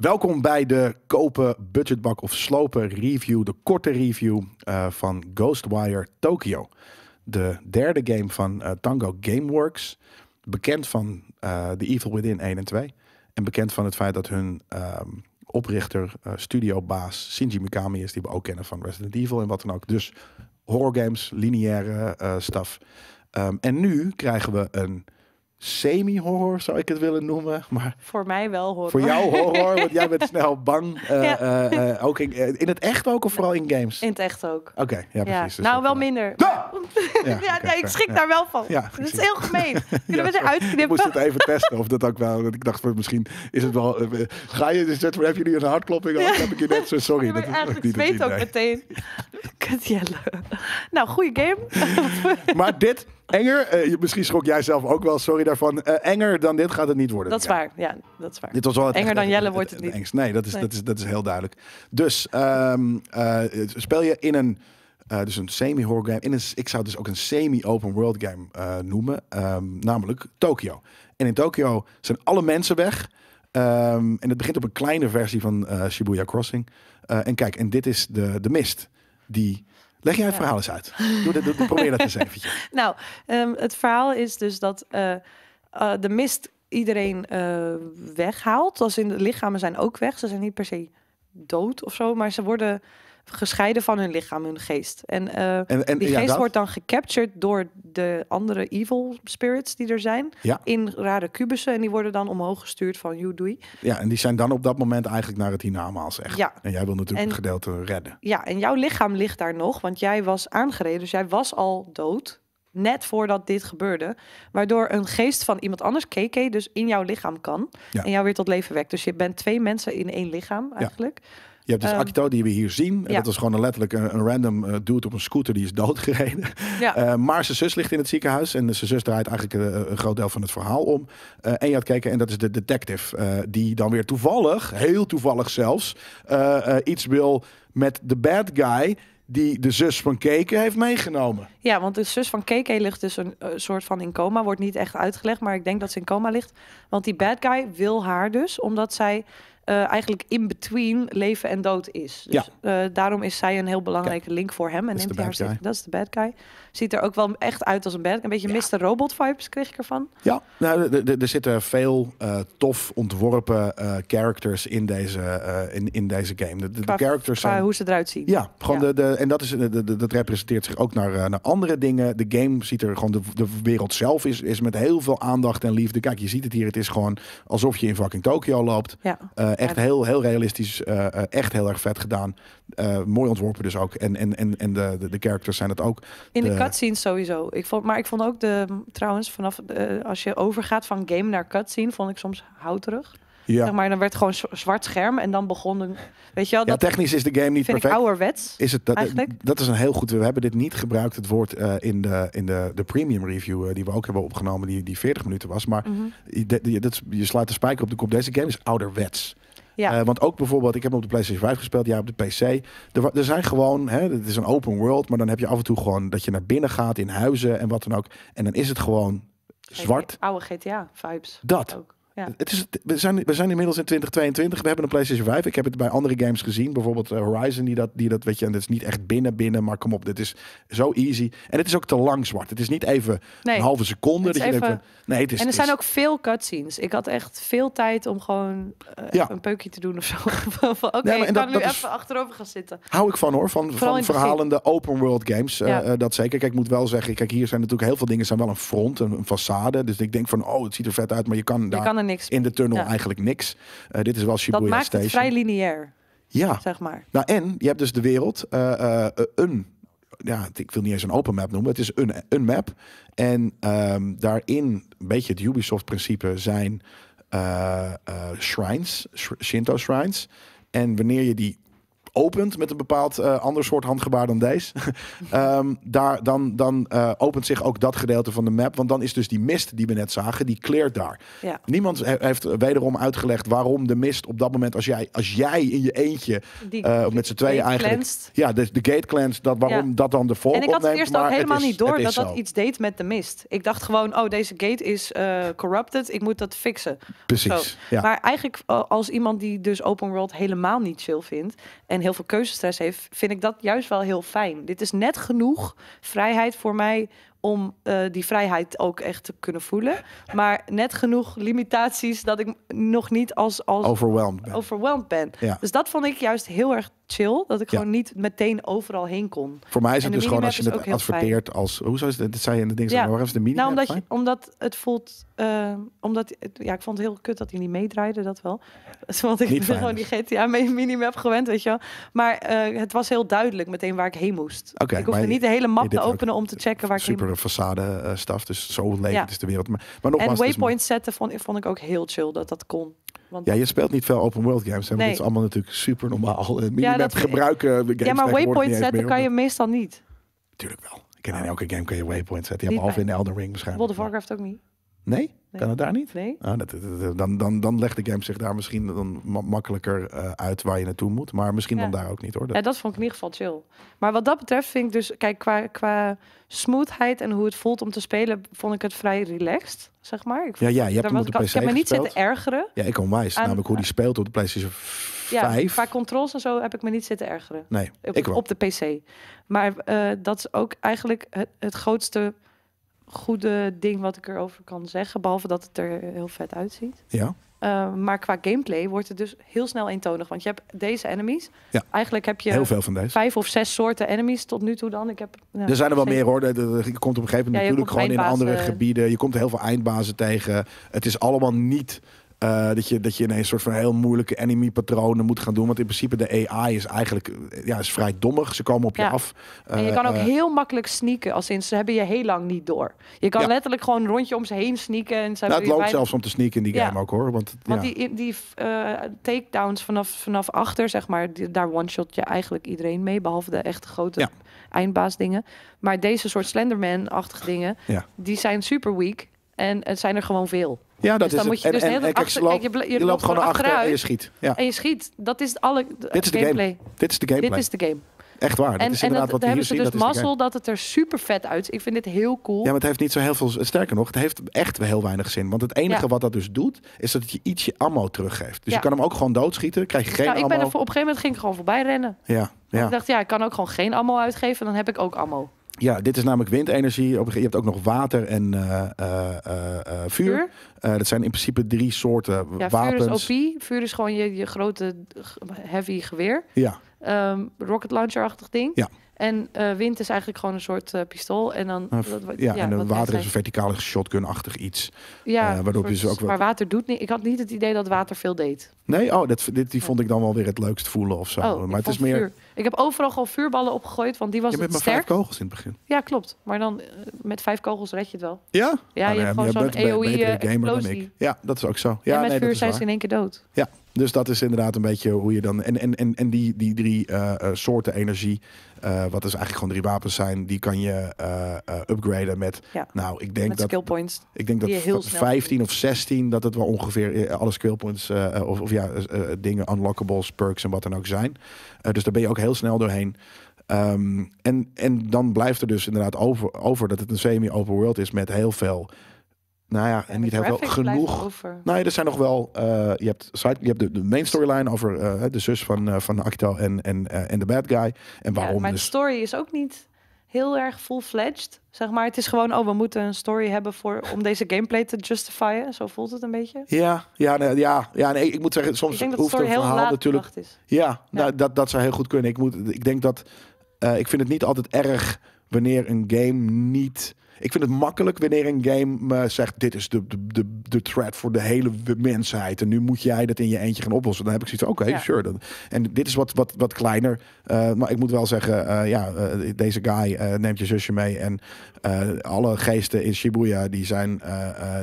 Welkom bij de kopen, budgetbak of slopen review, de korte review eh, van Ghostwire Tokyo. De derde game van eh, Tango Gameworks, bekend van eh, The Evil Within 1 en 2. En bekend van het feit dat hun um, oprichter, studiobaas Shinji Mikami is, die we ook kennen van Resident Evil en wat dan ook. Dus horror games, lineaire stuff. Ehm, en nu krijgen we een semi-horror zou ik het willen noemen. Maar voor mij wel horror. Voor jou horror, want jij bent snel bang. Eh, eh, eh, ook in, in, het echt ook of vooral in games? In het echt ook. Oké, ja precies. Ja. Dus nou, wel minder. ja ik schrik daar wel van. dat is heel gemeen. Kunnen we ze uitknippen? Ik moest het even testen of dat ook wel... Want ik dacht, misschien is het wel... ga je, dus heb je nu een hartklopping? Of heb ik je net zo... Sorry, dat is eigenlijk niet weet ook meteen. Kut, Jelle. Nou, goede game. maar dit enger, eh, misschien schrok jij zelf ook wel, sorry daarvan. Eh, enger dan dit gaat het niet worden. Dat is waar, ja, dat is waar. Dit was wel enger dan Jelle wordt het, niet. Nee, dat is, Dat, is, dat is heel duidelijk. Dus um, speel je in een, dus een semi-horror game, in een, ik zou het dus ook een semi-open world game noemen, ehm, namelijk Tokio. En in Tokio zijn alle mensen weg. Ehm, en het begint op een kleine versie van Shibuya Crossing. en kijk, en dit is de, de mist die Leg jij het verhaal eens uit. Doe, probeer dat eens eventjes. Nou, ehm, het verhaal is dus dat eh, eh, de mist iedereen eh, weghaalt. Als in de lichamen zijn ook weg. Ze zijn niet per se dood of zo, maar ze worden gescheiden van hun lichaam, hun geest. En, eh, die geest wordt dan gecaptured door de andere evil spirits die er zijn. Ja. In rare kubussen. En die worden dan omhoog gestuurd van you doei. Ja, en die zijn dan op dat moment eigenlijk naar het hiernamaals echt. Ja. En jij wil natuurlijk en, het gedeelte redden. Ja, en jouw lichaam ligt daar nog. Want jij was aangereden. Dus jij was al dood. Net voordat dit gebeurde. Waardoor een geest van iemand anders, KK, dus in jouw lichaam kan. Ja. En jou weer tot leven wekt. Dus je bent twee mensen in één lichaam eigenlijk. Ja. Je hebt dus um, Akito, die we hier zien. Dat was gewoon een letterlijk een, random eh, dude op een scooter die is doodgereden. Eh, maar zijn zus ligt in het ziekenhuis en zijn zus draait eigenlijk eh, een groot deel van het verhaal om. en je had kijken, en dat is de detective, die dan weer toevallig, heel toevallig zelfs, iets wil met de bad guy die de zus van Keke heeft meegenomen. Ja, want de zus van Keke ligt dus een soort van in coma. Wordt niet echt uitgelegd, maar ik denk dat ze in coma ligt. Want die bad guy wil haar dus, omdat zij uh, eigenlijk in between leven en dood is. Dus ja. Eh, daarom is zij een heel belangrijke link voor hem. En neemt hij haar zich, dat is de bad guy. Ziet er ook wel echt uit als een bad. Een beetje ja. Mr. Robot vibes kreeg ik ervan. Ja, nou, er zitten veel uh, tof ontworpen characters in deze, in, in deze game. De, characters zijn... hoe ze eruit zien. Ja, gewoon De, de, en dat, is, de, dat representeert zich ook naar, naar andere dingen. De game ziet er gewoon, de, de wereld zelf is, is met heel veel aandacht en liefde. Kijk, je ziet het hier. Het is gewoon alsof je in fucking Tokio loopt. Ja echt heel, heel realistisch. Eh, eh, echt heel erg vet gedaan. Eh, mooi ontworpen dus ook. En, en, en, en de, de, de characters zijn het ook. In de, cutscene cutscenes sowieso. Ik vond, maar ik vond ook de, trouwens, vanaf de als je overgaat van game naar cutscene, vond ik soms houterig. Ja. Zeg maar dan werd gewoon zwart scherm en dan begon weet je wel, dat ja, technisch is de game niet perfect. ouderwets. Is het dat, eigenlijk? dat is een heel goed. We hebben dit niet gebruikt het woord in de in de, de premium review die we ook hebben opgenomen die die 40 minuten was, maar de, mhm. dat, je slaat de spijker op de kop. Deze game is ouderwets. Ja. Eh, want ook bijvoorbeeld, ik heb op de PlayStation 5 gespeeld, ja, op de PC. Er, er zijn gewoon, hè, het is een open world, maar dan heb je af en toe gewoon dat je naar binnen gaat in huizen en wat dan ook. En dan is het gewoon zwart. Oude GTA-vibes. Dat. Ook. Het is, we, zijn, we zijn inmiddels in 2022. We hebben een PlayStation 5. Ik heb het bij andere games gezien. Bijvoorbeeld eh, Horizon, die dat, die dat weet je. En dat is niet echt binnen, binnen. Maar kom op, dit is zo easy. En het is ook te lang zwart. Het is niet even een halve seconde. Dat je denkt, nee, het is, en er zijn ook veel cutscenes. Ik had echt veel tijd om gewoon uh, een peukje te doen of zo. Oké, okay, nee, ik kan nu even achterover gaan zitten. Hou ik van hoor. Van, van verhalende open world games. Eh, ja. dat zeker. ik moet wel zeggen. Kijk, hier zijn natuurlijk heel veel dingen. zijn wel een front, een, een façade. Dus ik denk van, oh, het ziet er vet uit. Maar je kan daar... kan er niks. In de tunnel eigenlijk niks. Eh, dit is wel Shibuya Station. Dat maakt het vrij lineair. Ja. Zeg maar. Nou, en je hebt dus de wereld eh, eh, een ja, ik wil niet eens een open map noemen. Het is een, een map. En ehm, daarin, een beetje het Ubisoft-principe, zijn uh, shrines, Shinto shrines. En wanneer je die opent met een bepaald eh, ander soort handgebaar dan deze. Ehm, daar, dan dan eh, opent zich ook dat gedeelte van de map. Want dan is dus die mist die we net zagen, die kleert daar. Ja. Niemand heeft wederom uitgelegd waarom de mist op dat moment, als jij, als jij in je eentje, die, eh, met z'n tweeën eigenlijk. Ja, de, de gate cleanse, dat waarom dat dan de volk En ik had eerst ook helemaal niet door dat dat iets deed met de mist. Ik dacht gewoon, oh, deze gate is corrupted, ik moet dat fixen. Precies. Ja. Maar eigenlijk als iemand die dus open world helemaal niet chill vindt en heel veel keuzestress heeft, vind ik dat juist wel heel fijn. Dit is net genoeg vrijheid voor mij om eh, die vrijheid ook echt te kunnen voelen. Maar net genoeg limitaties dat ik nog niet als... als overwhelmed ben. ben. Ja. Dus dat vond ik juist heel erg chill. Dat ik gewoon niet meteen overal heen kon. Voor mij is het dus gewoon als je het adverteert als... hoe zou het? dat zei je in de ding. Ja. is de mini. Nou, omdat, je, omdat het voelt... Uh, omdat, ja, ik vond het heel kut dat hij niet meedraaide, dat wel. Want ik gewoon die GTA minimap gewend, weet je wel. Maar eh, het was heel duidelijk meteen waar ik heen moest. Okay, ik hoefde niet de hele map te openen om te checken waar ik heen Super façade eh, staf, dus zo leeg is de wereld. Maar, maar nogmaals, en waypoints zetten vond, vond ik ook heel chill dat dat kon. Ja, je speelt niet veel open world games. Hè, nee. Dit is allemaal natuurlijk super normaal. ja, eh, gebruiken games Ja, maar waypoint zetten meer, kan je meestal niet. Tuurlijk wel. Ik ken in elke game kan je waypoint zetten. Ja, behalve in Elden Ring waarschijnlijk. World of Warcraft ook niet. Nee? Kan het daar niet? Nee. Ah, dan, dan, dan legt de game zich daar misschien dan makkelijker eh, uit waar je naartoe moet. Maar misschien dan daar ook niet hoor. Dat... Ja, dat vond ik in ieder geval chill. Maar wat dat betreft vind ik dus, kijk, qua, qua smoothheid en hoe het voelt om te spelen, vond ik het vrij relaxed, zeg maar. Ik ja, ja, je hebt hem op de PC Ik heb me niet zitten ergeren. Ja, ik onwijs. Namelijk hoe die speelt op de PlayStation 5. Ja, qua controls en zo heb ik me niet zitten ergeren. Nee, op, ik wel. Op de PC. Maar eh, dat is ook eigenlijk het grootste goede ding wat ik erover kan zeggen. Behalve dat het er heel vet uitziet. Ja. Eh, maar qua gameplay wordt het dus heel snel eentonig. Want je hebt deze enemies. Ja. Eigenlijk heb je heel veel van deze. vijf of zes soorten enemies tot nu toe dan. Ik heb, er zijn er wel meer hoor. Je komt op een gegeven moment natuurlijk gewoon in andere gebieden. Je komt heel veel eindbazen tegen. Het is allemaal niet eh, dat, je, dat je ineens een soort van heel moeilijke enemy-patronen moet gaan doen. Want in principe de AI is eigenlijk eh, ja, is vrij dommig. Ze komen op je af. en je eh, kan ook heel makkelijk sneaken. Als sinds ze hebben je heel lang niet door. Je kan letterlijk gewoon een rondje om ze heen sneaken. En ze nou, het loopt zelfs om te sneaken in die game ook hoor. Want, die, die takedowns vanaf, vanaf achter, zeg maar, daar one-shot je eigenlijk iedereen mee. Behalve de echt grote eindbaas dingen. Maar deze soort Slenderman-achtige dingen, die zijn super weak. En het zijn er gewoon veel. Ja, dat dus dan is moet je dus en, en, je, loopt, gewoon achteruit, achter en je schiet. Ja. En je schiet. Dat is alle Dit is de gameplay. Dit is de gameplay. Dit is de game. Echt waar. En, dat en dat, wat hebben ze zien, dus mazzel dat het er super vet uit. Ik vind dit heel cool. Ja, maar het heeft niet zo heel veel. Sterker nog, het heeft echt heel weinig zin. Want het enige wat dat dus doet, is dat het je ietsje ammo teruggeeft. Dus je kan hem ook gewoon doodschieten. Krijg je geen ammo nou, ik Ben er, op een gegeven moment ging ik gewoon voorbij rennen. Ja. ja. Ik dacht, ja, ik kan ook gewoon geen ammo uitgeven. Dan heb ik ook ammo. Ja, dit is namelijk windenergie. Je hebt ook nog water en eh, eh, eh, vuur. Eh, dat zijn in principe drie soorten ja, wapens. Vuur is OP. Vuur is gewoon je, je grote heavy geweer. Ja. Ehm, rocket launcher-achtig ding. Ja. En eh, wind is eigenlijk gewoon een soort eh, pistool. En dan. ja, en water is een verticale shotgun-achtig iets. Ja, waardoor je dus ook wel... Maar water doet niet. Ik had niet het idee dat water veel deed. Nee, oh, dat, dit, die vond ik dan wel weer het leukst voelen of zo. Oh, maar het is meer. Ik heb overal gewoon vuurballen opgegooid, want die was. Je hebt maar vijf kogels in het begin. Ja, klopt. Maar dan met vijf kogels red je het wel. Ja, ja, je nou, gewoon zo'n EOI. Ja, dat is ook zo. Ja, met nee, vuur zijn ze in één keer dood. Ja, dus dat is inderdaad een beetje hoe je dan. En, en, en, en die, die drie eh, eh, soorten energie, eh, wat dus eigenlijk gewoon drie wapens zijn, die kan je upgraden met. Nou, ik denk met dat. Skill points. Ik denk dat, 15 of 16, dat het wel ongeveer alle skill points of, of ja, dingen, unlockables, perks en wat dan ook zijn. dus daar ben je ook heel snel doorheen. Ehm, en, en dan blijft er dus inderdaad over, over dat het een semi-open world is met heel veel nou ja, en niet heel veel genoeg. Nee, er zijn nog wel. Eh, je hebt, side, je hebt de, main storyline over eh, de zus van, uh, van Akito en, en, en de bad guy. En waarom. Ja, maar dus... de story is ook niet heel erg full-fledged. Zeg maar, het is gewoon, oh, we moeten een story hebben voor, om deze gameplay te justifyen. Zo voelt het een beetje. Ja, ja, ja, ja nee, ik moet zeggen, soms hoeft het verhaal natuurlijk. Ja, nou, dat, dat zou heel goed kunnen. Ik, moet, ik denk dat, ik vind het niet altijd erg wanneer een game niet ik vind het makkelijk wanneer een game eh, zegt: dit is de, de, de, de threat voor de hele mensheid. En nu moet jij dat in je eentje gaan oplossen. Dan heb ik zoiets oké, sure. Dan. En dit is wat, wat, wat kleiner. Eh, maar ik moet wel zeggen: eh, ja, deze guy neemt je zusje mee. En alle geesten in Shibuya die zijn,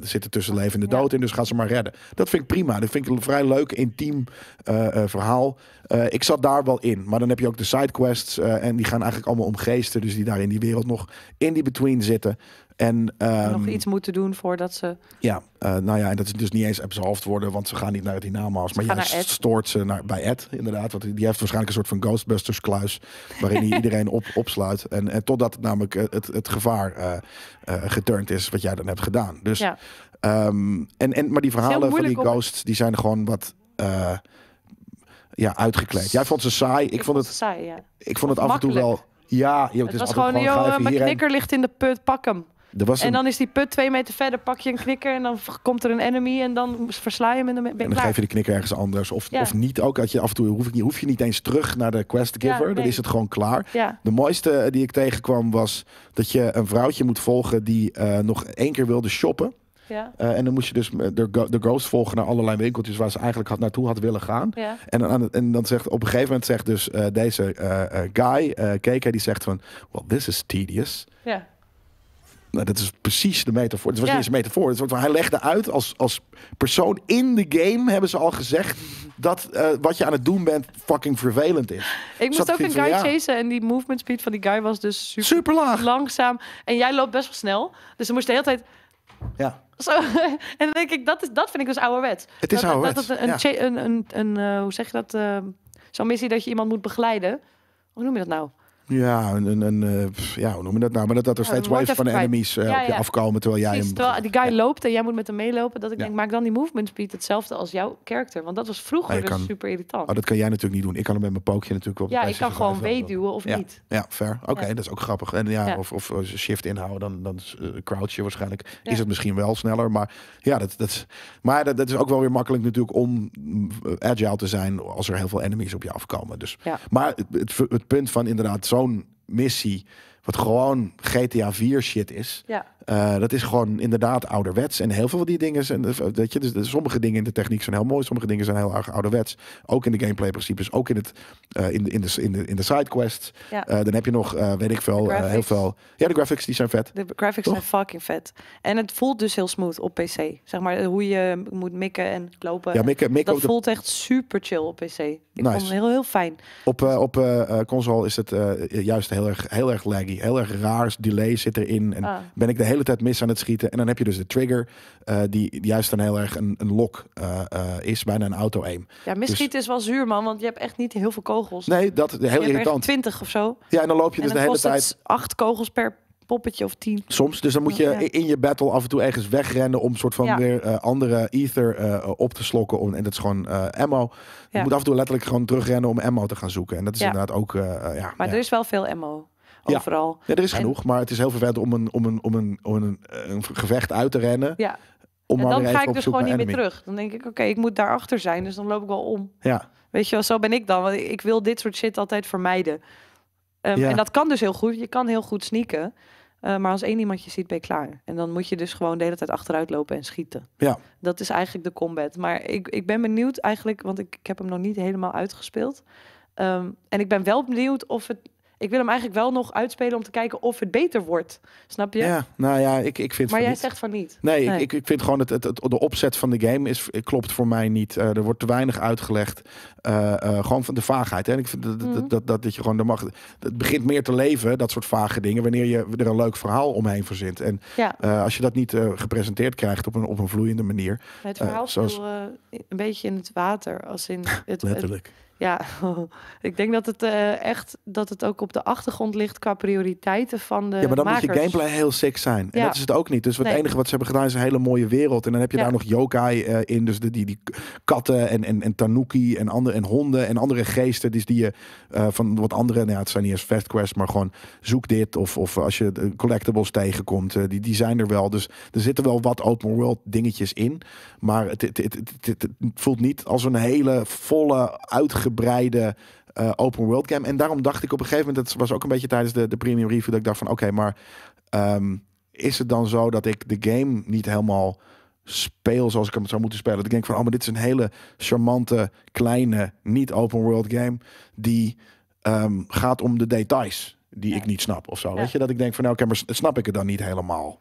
zitten tussen leven en de dood in. Dus ga ze maar redden. Dat vind ik prima. Dat vind ik een vrij leuk, intiem verhaal. Eh, ik zat daar wel in. Maar dan heb je ook de sidequests. Eh, en die gaan eigenlijk allemaal om geesten. Dus die daar in die wereld nog in die between zitten. En, nog ehm, iets moeten doen voordat ze. Ja, eh, nou ja, en dat is dus niet eens absolved worden, want ze gaan niet naar het Dynama's. Maar je stoort ze naar, bij Ed, inderdaad. Want die heeft waarschijnlijk een soort van Ghostbusters-kluis. waarin hij iedereen op, opsluit. En, en totdat namelijk het, het gevaar uh, geturnd is, wat jij dan hebt gedaan. Dus, ehm, en, en, maar die verhalen van die ghosts, die zijn gewoon wat ja, uitgekleed. Jij vond ze saai. Ik vond het, saai, ja. ik vond het af en toe wel. Ja, je, het, het was gewoon, gewoon joh, mijn knikker ligt in de put, pak hem. Er was een... En dan is die put twee meter verder, pak je een knikker en dan komt er een enemy en dan versla je hem en dan En dan geef je de knikker ergens anders. Of, of niet ook, dat je af en toe hoef, ik niet, hoef je niet eens terug naar de quest giver, ja, dan is het gewoon klaar. De mooiste eh, die ik tegenkwam was dat je een vrouwtje moet volgen die eh, nog één keer wilde shoppen. Ja. Eh, en dan moest je dus eh, de, de ghost volgen naar allerlei winkeltjes waar ze eigenlijk had, naartoe had willen gaan. En, dan, en dan zegt op een gegeven moment zegt dus eh, deze uh, guy, KK, die zegt van, well, this is tedious. Ja. Nou, dat is precies de metafoor. Het was niet eens een metafoor. Het hij legde uit als, als persoon in de game, hebben ze al gezegd, dat wat je aan het doen bent fucking vervelend is. Ik moest ook een guy ja. chasen en die movement speed van die guy was dus super, laag. langzaam. En jij loopt best wel snel. Dus dan moest de hele tijd... Ja. Zo, en dan denk ik, dat, is, dat vind ik dus ouderwet. Het is dat, dat, dat een, een, een, eh, hoe zeg je dat? Eh, zo'n missie dat je iemand moet begeleiden. Hoe noem je dat nou? Ja, een, eh, ja, hoe noem je dat nou? Maar dat, dat er steeds waves van enemies eh, op je afkomen terwijl jij Precies, die guy loopt en jij moet met hem meelopen. Dat ik denk, maak dan die movement speed hetzelfde als jouw karakter Want dat was vroeger dus super irritant. Oh, dat kan jij natuurlijk niet doen. Ik kan hem met mijn pookje natuurlijk wel... Ja, ik kan gewoon weeduwen of niet. Ja, fair. Oké, dat is ook grappig. En ja, Of, of eh, shift inhouden, dan, dan crouch je waarschijnlijk. Is het misschien wel sneller, maar ja, dat, dat, maar dat, dat is ook wel weer makkelijk natuurlijk om mm, agile te zijn als er heel veel enemies op je afkomen. Dus, Maar het, het punt van inderdaad zo'n missie wat gewoon GTA 4 shit is. Ja. Eh, dat is gewoon inderdaad ouderwets. En heel veel van die dingen zijn. dat je, dus, sommige dingen in de techniek zijn heel mooi. Sommige dingen zijn heel erg ouderwets. Ook in de gameplay principes. Ook in, het, eh, in, de, in, de, in, de, in de sidequests. Ja. Eh, dan heb je nog, weet ik veel, heel veel. Ja, de graphics die zijn vet. De graphics Toch? zijn fucking vet. En het voelt dus heel smooth op PC. Zeg maar hoe je moet mikken en lopen. Ja, mikken, mikken dat voelt echt super chill op PC. Ik vond het heel, heel fijn. Op, op console is het juist heel erg, heel erg laggy heel erg raars delay zit erin. En ah. ben ik de hele tijd mis aan het schieten. En dan heb je dus de trigger, eh, die juist dan heel erg een, een lok eh, eh, is, bijna een auto-aim. Ja, dus misschieten dus, is wel zuur, man, want je hebt echt niet heel veel kogels. Nee, dat is heel 20 of zo. Ja, en dan loop je dus de hele tijd. Acht kogels per poppetje of tien. Soms. Dus dan moet je in je battle af en toe ergens wegrennen om soort van weer andere ether op te slokken. Om, en dat is gewoon ammo. Je moet af en toe letterlijk gewoon terugrennen om ammo te gaan zoeken. En dat is inderdaad ook. ja, maar er is wel veel ammo overal. Ja, er is genoeg, maar het is heel vervelend om een, om een, om een, om een, een gevecht uit te rennen. Ja. Om en dan ga ik dus gewoon niet meer terug. Dan denk ik, oké, ik moet daarachter zijn, dus dan loop ik wel om. Ja. Weet je wel, zo ben ik dan. Want ik wil dit soort shit altijd vermijden. Ehm, en dat kan dus heel goed. Je kan heel goed sneaken. Eh, maar als één iemand je ziet, ben je klaar. En dan moet je dus gewoon de hele tijd achteruit lopen en schieten. Ja. Dat is eigenlijk de combat. Maar ik, ik ben benieuwd eigenlijk, want ik, heb hem nog niet helemaal uitgespeeld. Ehm, en ik ben wel benieuwd of het ik wil hem eigenlijk wel nog uitspelen om te kijken of het beter wordt. Snap je? Ja, nou ja, ik, ik vind. Maar jij zegt van niet. Nee, Ik, ik, vind gewoon dat het, het, de opzet van de game is, klopt voor mij niet. Eh, er wordt te weinig uitgelegd. Eh, eh, gewoon van de vaagheid. En ik vind dat, dat, mhm. dat, dat, dat je gewoon. de mag, het begint meer te leven, dat soort vage dingen, wanneer je er een leuk verhaal omheen verzint. En als je dat niet gepresenteerd krijgt op een, op een vloeiende manier. Het verhaal zoals... Viel, een beetje in het water. Als in het, Letterlijk ja, ik denk dat het eh, echt dat het ook op de achtergrond ligt qua prioriteiten van de. Ja, maar dan moet je gameplay heel sick zijn. En ja. dat is het ook niet. Dus wat het enige wat ze hebben gedaan is een hele mooie wereld. En dan heb je daar nog yokai eh, in. Dus de, die, die katten en, en, en tanuki en, andere, en honden en andere geesten. Dus die je eh, van wat andere, nou ja, het zijn niet eens fast quests, maar gewoon zoek dit. Of, of als je collectibles tegenkomt, die, die zijn er wel. Dus er zitten wel wat open world dingetjes in. Maar het, het, het, het voelt niet als een hele volle uitgebreide uitgebreide eh, open world game. En daarom dacht ik op een gegeven moment, dat was ook een beetje tijdens de, de premium review, dat ik dacht van oké, maar ehm, is het dan zo dat ik de game niet helemaal speel zoals ik hem zou moeten spelen? ik denk van oh, maar dit is een hele charmante, kleine, niet open world game die ehm, gaat om de details die ik niet snap of zo. Weet je, dat ik denk van nou, oké, maar snap ik het dan niet helemaal?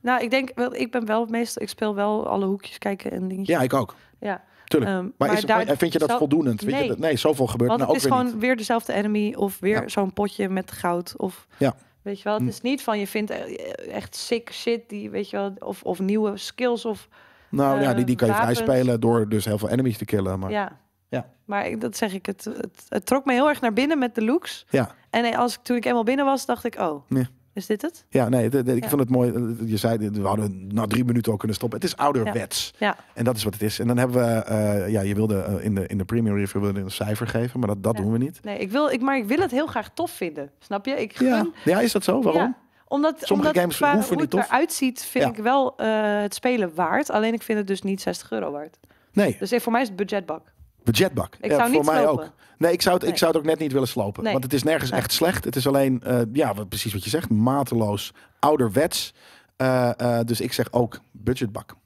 Nou, ik denk wel, ik ben wel meestal, ik speel wel alle hoekjes kijken en dingetjes. Ja, ik ook. Ja. Ehm, maar, is, vind je dat voldoende? Nee. je dat, nee, zoveel gebeurt er nou ook weer Het is gewoon weer dezelfde enemy of weer zo'n potje met goud. Of, ja. Weet je wel, het hm. is niet van je vindt eh, eh, echt sick shit, die, weet je wel, of, of nieuwe skills of Nou ja, die, die kan je eh, vrij spelen door dus heel veel enemies te killen. Maar... Ja. Ja. Maar ik, dat zeg ik, het, het, het, trok me heel erg naar binnen met de looks. Ja. En als ik, toen ik eenmaal binnen was, dacht ik, oh, nee. Is dit het? Ja, nee, ik ja. vond het mooi. Eh, je zei, we hadden na drie minuten al kunnen stoppen. Het is ouderwets. Ja. En dat is wat het is. En dan hebben we, eh, ja, je wilde eh, in, de, in de premium review wilde een cijfer geven, maar dat, dat doen we niet. Nee, ik wil, ik, maar ik wil het heel graag tof vinden. Snap je? Ik ja. is dat zo? Waarom? Omdat, Sommige omdat games waar hoe het eruit ziet, vind ik wel het spelen waard. Alleen ik vind het dus niet 60 euro waard. Nee. Dus voor mij is het budgetbak. De Ik voor mij ook. Nee, ik zou, het, ik zou het ook net niet willen slopen. Want het is nergens echt slecht. Het is alleen, eh, ja, precies wat je zegt, mateloos, ouderwets. Uh, dus ik zeg ook budgetbak.